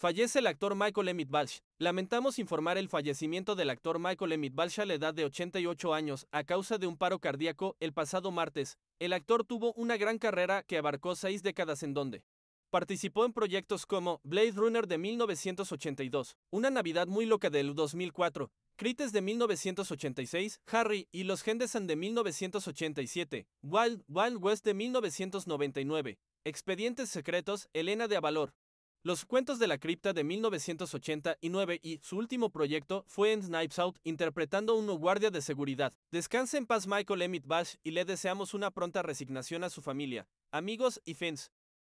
Fallece el actor Michael Emmett Walsh. Lamentamos informar el fallecimiento del actor Michael Emmett Walsh a la edad de 88 años a causa de un paro cardíaco el pasado martes. El actor tuvo una gran carrera que abarcó seis décadas en donde participó en proyectos como Blade Runner de 1982, Una Navidad muy loca del 2004, Crites de 1986, Harry y los Henderson de 1987, Wild Wild West de 1999, Expedientes Secretos, Elena de Avalor. Los Cuentos de la Cripta de 1989 y su último proyecto fue en Snipes Out interpretando a un guardia de seguridad. Descanse en paz Michael Emmett Bash y le deseamos una pronta resignación a su familia, amigos y fans.